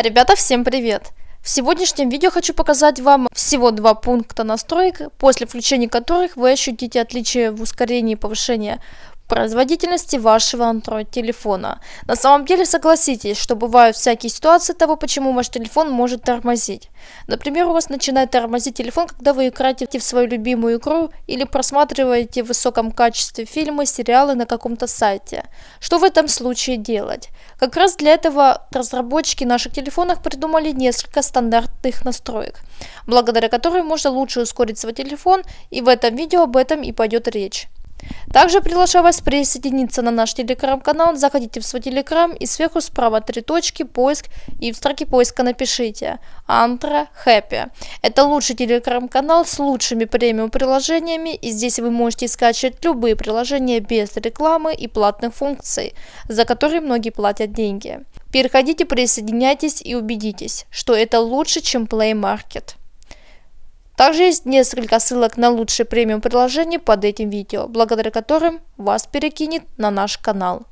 А, ребята, всем привет! В сегодняшнем видео хочу показать вам всего два пункта настроек, после включения которых вы ощутите отличие в ускорении повышения производительности вашего Android телефона. На самом деле согласитесь, что бывают всякие ситуации того, почему ваш телефон может тормозить. Например, у вас начинает тормозить телефон, когда вы играете в свою любимую игру или просматриваете в высоком качестве фильмы, сериалы на каком-то сайте. Что в этом случае делать? Как раз для этого разработчики наших телефонов придумали несколько стандартных настроек, благодаря которым можно лучше ускорить свой телефон, и в этом видео об этом и пойдет речь. Также приглашаю вас присоединиться на наш телеграм-канал. Заходите в свой телеграм и сверху справа три точки поиск и в строке поиска напишите Антра Хэппи. Это лучший телеграм-канал с лучшими премиум приложениями и здесь вы можете скачивать любые приложения без рекламы и платных функций, за которые многие платят деньги. Переходите, присоединяйтесь и убедитесь, что это лучше, чем Play Market. Также есть несколько ссылок на лучшие премиум предложения под этим видео, благодаря которым вас перекинет на наш канал.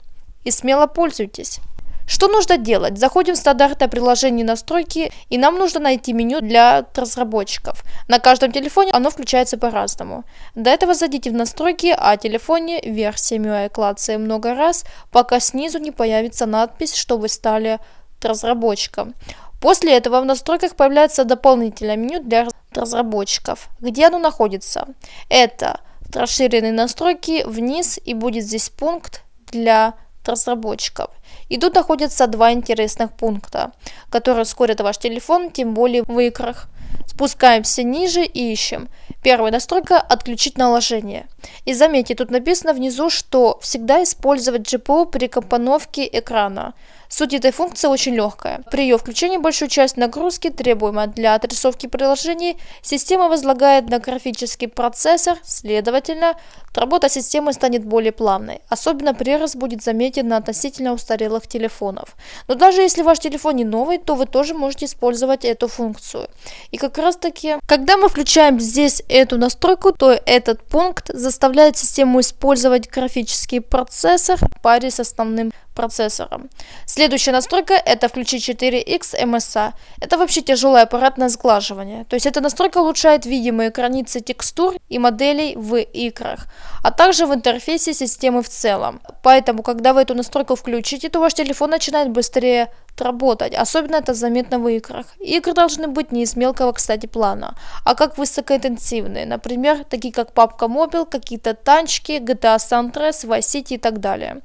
И смело пользуйтесь. Что нужно делать? Заходим в стандартное приложение настройки и нам нужно найти меню для разработчиков. На каждом телефоне оно включается по-разному. До этого зайдите в настройки о а телефоне, версия MIUI клацая много раз, пока снизу не появится надпись, что вы стали разработчиком. После этого в настройках появляется дополнительное меню для разработчиков. Где оно находится? Это расширенные настройки вниз и будет здесь пункт для разработчиков. И тут находятся два интересных пункта, которые ускорят ваш телефон, тем более в играх. Спускаемся ниже и ищем. Первая настройка – отключить наложение. И заметьте, тут написано внизу, что всегда использовать GPU при компоновке экрана. Суть этой функции очень легкая. При ее включении большую часть нагрузки, требуемой для отрисовки приложений, система возлагает на графический процессор, следовательно, работа системы станет более плавной. Особенно прирост будет заметен на относительно устарелых телефонов. Но даже если ваш телефон не новый, то вы тоже можете использовать эту функцию. И как раз таки, когда мы включаем здесь эту настройку, то этот пункт заставляет систему использовать графический процессор в паре с основным процессором. Следующая настройка это включить 4X MSA. Это вообще тяжелое аппаратное сглаживание. То есть это настройка улучшает видимые границы текстур и моделей в играх, а также в интерфейсе системы в целом. Поэтому, когда вы эту настройку включите, то ваш телефон начинает быстрее работать. Особенно это заметно в играх. Игры должны быть не из мелкого, кстати, плана, а как высокоинтенсивные. Например, такие как Папка Mobile, какие-то танчики, GTA San Andreas, Vice City и так далее.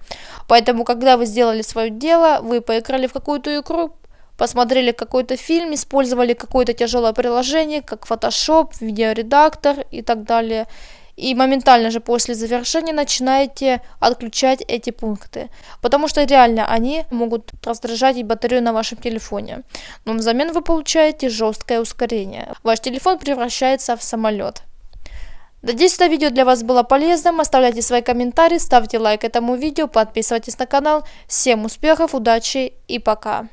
Поэтому, когда вы сделали свое дело, вы поиграли в какую-то игру, посмотрели какой-то фильм, использовали какое-то тяжелое приложение, как Photoshop, видеоредактор и так далее – и моментально же после завершения начинаете отключать эти пункты, потому что реально они могут раздражать и батарею на вашем телефоне. Но взамен вы получаете жесткое ускорение. Ваш телефон превращается в самолет. Надеюсь, это видео для вас было полезным. Оставляйте свои комментарии, ставьте лайк этому видео, подписывайтесь на канал. Всем успехов, удачи и пока!